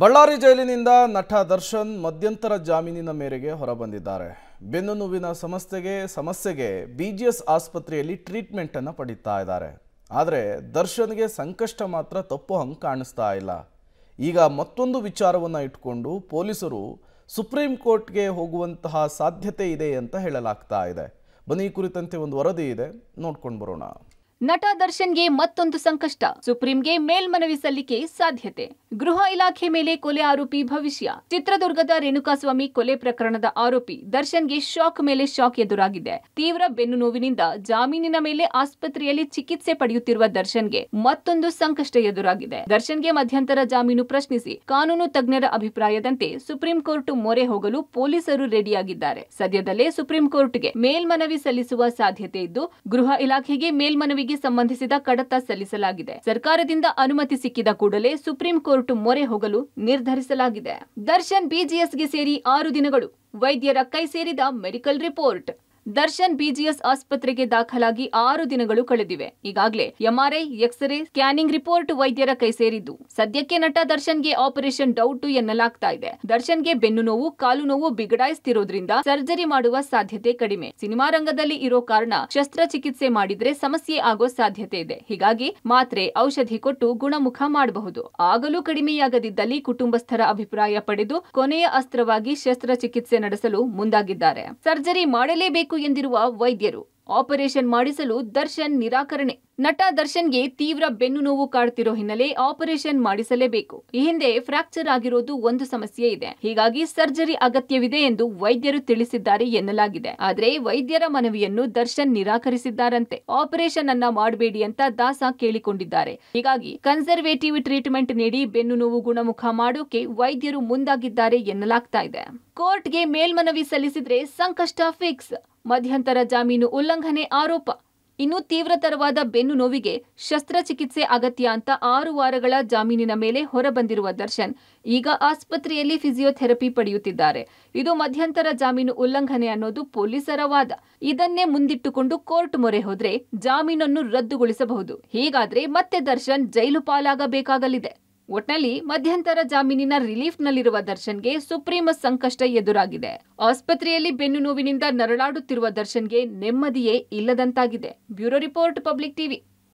ಬಳ್ಳಾರಿ ಜೈಲಿನಿಂದ ನಟ ದರ್ಶನ್ ಮಧ್ಯಂತರ ಜಾಮೀನಿನ ಮೇರೆಗೆ ಹೊರಬಂದಿದ್ದಾರೆ ಬೆನ್ನು ನೋವಿನ ಸಮಸ್ಯೆಗೆ ಸಮಸ್ಯೆಗೆ ಬಿ ಜಿ ಎಸ್ ಆಸ್ಪತ್ರೆಯಲ್ಲಿ ಟ್ರೀಟ್ಮೆಂಟನ್ನು ಪಡೀತಾ ಇದ್ದಾರೆ ಆದರೆ ದರ್ಶನ್ಗೆ ಸಂಕಷ್ಟ ಮಾತ್ರ ತಪ್ಪು ಹಂಗೆ ಕಾಣಿಸ್ತಾ ಇಲ್ಲ ಈಗ ಮತ್ತೊಂದು ವಿಚಾರವನ್ನು ಇಟ್ಕೊಂಡು ಪೊಲೀಸರು ಸುಪ್ರೀಂ ಕೋರ್ಟ್ಗೆ ಹೋಗುವಂತಹ ಸಾಧ್ಯತೆ ಇದೆ ಅಂತ ಹೇಳಲಾಗ್ತಾ ಇದೆ ಬನ್ನಿ ಕುರಿತಂತೆ ಒಂದು ವರದಿ ಇದೆ ನೋಡ್ಕೊಂಡು ಬರೋಣ ನಟ ದರ್ಶನ್ಗೆ ಮತ್ತೊಂದು ಸಂಕಷ್ಟ ಸುಪ್ರೀಂಗೆ ಮೇಲ್ಮನವಿ ಸಲ್ಲಿಕೆ ಸಾಧ್ಯತೆ ಗೃಹ ಇಲಾಖೆ ಮೇಲೆ ಕೊಲೆ ಆರೋಪಿ ಭವಿಷ್ಯ ಚಿತ್ರದುರ್ಗದ ರೇಣುಕಾಸ್ವಾಮಿ ಕೊಲೆ ಪ್ರಕರಣದ ಆರೋಪಿ ದರ್ಶನ್ಗೆ ಶಾಕ್ ಮೇಲೆ ಶಾಕ್ ಎದುರಾಗಿದೆ ತೀವ್ರ ಬೆನ್ನು ನೋವಿನಿಂದ ಜಾಮೀನಿನ ಮೇಲೆ ಆಸ್ಪತ್ರೆಯಲ್ಲಿ ಚಿಕಿತ್ಸೆ ಪಡೆಯುತ್ತಿರುವ ದರ್ಶನ್ಗೆ ಮತ್ತೊಂದು ಸಂಕಷ್ಟ ಎದುರಾಗಿದೆ ದರ್ಶನ್ಗೆ ಮಧ್ಯಂತರ ಜಾಮೀನು ಪ್ರಶ್ನಿಸಿ ಕಾನೂನು ತಜ್ಞರ ಅಭಿಪ್ರಾಯದಂತೆ ಸುಪ್ರೀಂ ಕೋರ್ಟ್ ಮೊರೆ ಹೋಗಲು ಪೊಲೀಸರು ರೆಡಿಯಾಗಿದ್ದಾರೆ ಸದ್ಯದಲ್ಲೇ ಸುಪ್ರೀಂ ಕೋರ್ಟ್ಗೆ ಮೇಲ್ಮನವಿ ಸಲ್ಲಿಸುವ ಸಾಧ್ಯತೆ ಇದ್ದು ಗೃಹ ಇಲಾಖೆಗೆ ಮೇಲ್ಮನವಿ ಸಂಬಂಧಿಸಿದ ಕಡತ ಸಲ್ಲಿಸಲಾಗಿದೆ ಸರ್ಕಾರದಿಂದ ಅನುಮತಿ ಸಿಕ್ಕಿದ ಕೂಡಲೇ ಸುಪ್ರೀಂ ಕೋರ್ಟ್ ಮೊರೆ ಹೋಗಲು ನಿರ್ಧರಿಸಲಾಗಿದೆ ದರ್ಶನ್ ಬಿಜಿಎಸ್ಗೆ ಸೇರಿ ಆರು ದಿನಗಳು ವೈದ್ಯರ ಕೈ ಸೇರಿದ ಮೆಡಿಕಲ್ ರಿಪೋರ್ಟ್ ದರ್ಶನ್ ಬಿಜಿಎಸ್ ಆಸ್ಪತ್ರೆಗೆ ದಾಖಲಾಗಿ ಆರು ದಿನಗಳು ಕಳೆದಿವೆ ಈಗಾಗಲೇ ಎಂಆರ್ಐ ಎಕ್ಸ್ರೇ ಸ್ಕ್ಯಾನಿಂಗ್ ರಿಪೋರ್ಟ್ ವೈದ್ಯರ ಕೈ ಸೇರಿದ್ದು ಸದ್ಯಕ್ಕೆ ನಟ ದರ್ಶನ್ಗೆ ಆಪರೇಷನ್ ಡೌಟ್ ಎನ್ನಲಾಗ್ತಾ ಇದೆ ದರ್ಶನ್ಗೆ ಬೆನ್ನು ನೋವು ಕಾಲು ನೋವು ಬಿಗಡಾಯಿಸ್ತಿರೋದ್ರಿಂದ ಸರ್ಜರಿ ಮಾಡುವ ಸಾಧ್ಯತೆ ಕಡಿಮೆ ಸಿನಿಮಾ ರಂಗದಲ್ಲಿ ಇರೋ ಕಾರಣ ಶಸ್ತ್ರಚಿಕಿತ್ಸೆ ಮಾಡಿದ್ರೆ ಸಮಸ್ಯೆ ಆಗೋ ಸಾಧ್ಯತೆ ಇದೆ ಹೀಗಾಗಿ ಮಾತ್ರೆ ಔಷಧಿ ಕೊಟ್ಟು ಗುಣಮುಖ ಮಾಡಬಹುದು ಆಗಲೂ ಕಡಿಮೆಯಾಗದಿದ್ದಲ್ಲಿ ಕುಟುಂಬಸ್ಥರ ಅಭಿಪ್ರಾಯ ಪಡೆದು ಕೊನೆಯ ಅಸ್ತ್ರವಾಗಿ ಶಸ್ತ್ರಚಿಕಿತ್ಸೆ ನಡೆಸಲು ಮುಂದಾಗಿದ್ದಾರೆ ಸರ್ಜರಿ ಮಾಡಲೇಬೇಕು ಎಂದಿರುವ ವೈದ್ಯರು ಆಪರೇಷನ್ ಮಾಡಿಸಲು ದರ್ಶನ್ ನಿರಾಕರಣೆ ನಟ ದರ್ಶನ್ಗೆ ತೀವ್ರ ಬೆನ್ನು ನೋವು ಕಾಡ್ತಿರೋ ಹಿನ್ನೆಲೆ ಆಪರೇಷನ್ ಮಾಡಿಸಲೇಬೇಕು ಈ ಹಿಂದೆ ಫ್ರಾಕ್ಚರ್ ಆಗಿರೋದು ಒಂದು ಸಮಸ್ಯೆ ಇದೆ ಹೀಗಾಗಿ ಸರ್ಜರಿ ಅಗತ್ಯವಿದೆ ಎಂದು ವೈದ್ಯರು ತಿಳಿಸಿದ್ದಾರೆ ಎನ್ನಲಾಗಿದೆ ಆದರೆ ವೈದ್ಯರ ಮನವಿಯನ್ನು ದರ್ಶನ್ ನಿರಾಕರಿಸಿದ್ದಾರಂತೆ ಆಪರೇಷನ್ ಅನ್ನ ಮಾಡಬೇಡಿ ಅಂತ ದಾಸ ಕೇಳಿಕೊಂಡಿದ್ದಾರೆ ಹೀಗಾಗಿ ಕನ್ಸರ್ವೇಟಿವ್ ಟ್ರೀಟ್ಮೆಂಟ್ ನೀಡಿ ಬೆನ್ನು ನೋವು ಗುಣಮುಖ ಮಾಡೋಕೆ ವೈದ್ಯರು ಮುಂದಾಗಿದ್ದಾರೆ ಎನ್ನಲಾಗ್ತಾ ಇದೆ ಕೋರ್ಟ್ಗೆ ಮೇಲ್ಮನವಿ ಸಲ್ಲಿಸಿದ್ರೆ ಸಂಕಷ್ಟ ಫಿಕ್ಸ್ ಮಧ್ಯಂತರ ಜಾಮೀನು ಉಲ್ಲಂಘನೆ ಆರೋಪ ಇನ್ನು ತೀವ್ರತರವಾದ ಬೆನ್ನು ನೋವಿಗೆ ಶಸ್ತ್ರಚಿಕಿತ್ಸೆ ಅಗತ್ಯ ಅಂತ ಆರು ವಾರಗಳ ಜಾಮೀನಿನ ಮೇಲೆ ಹೊರಬಂದಿರುವ ದರ್ಶನ್ ಈಗ ಆಸ್ಪತ್ರೆಯಲ್ಲಿ ಫಿಸಿಯೋಥೆರಪಿ ಪಡೆಯುತ್ತಿದ್ದಾರೆ ಇದು ಮಧ್ಯಂತರ ಜಾಮೀನು ಉಲ್ಲಂಘನೆ ಅನ್ನೋದು ಪೊಲೀಸರ ವಾದ ಇದನ್ನೇ ಮುಂದಿಟ್ಟುಕೊಂಡು ಕೋರ್ಟ್ ಮೊರೆ ಹೋದ್ರೆ ಜಾಮೀನನ್ನು ರದ್ದುಗೊಳಿಸಬಹುದು ಹೀಗಾದ್ರೆ ಮತ್ತೆ ದರ್ಶನ್ ಜೈಲು ಪಾಲಾಗಬೇಕಾಗಲಿದೆ ಒಟ್ನಲ್ಲಿ ಮಧ್ಯಂತರ ಜಾಮೀನಿನ ರಿಲೀಫ್ನಲ್ಲಿರುವ ದರ್ಶನ್ಗೆ ಸುಪ್ರೀಂ ಸಂಕಷ್ಟ ಎದುರಾಗಿದೆ ಆಸ್ಪತ್ರೆಯಲ್ಲಿ ಬೆನ್ನು ನೋವಿನಿಂದ ನರಳಾಡುತ್ತಿರುವ ದರ್ಶನ್ಗೆ ನೆಮ್ಮದಿಯೇ ಇಲ್ಲದಂತಾಗಿದೆ ಬ್ಯೂರೋ ರಿಪೋರ್ಟ್ ಪಬ್ಲಿಕ್ ಟಿವಿ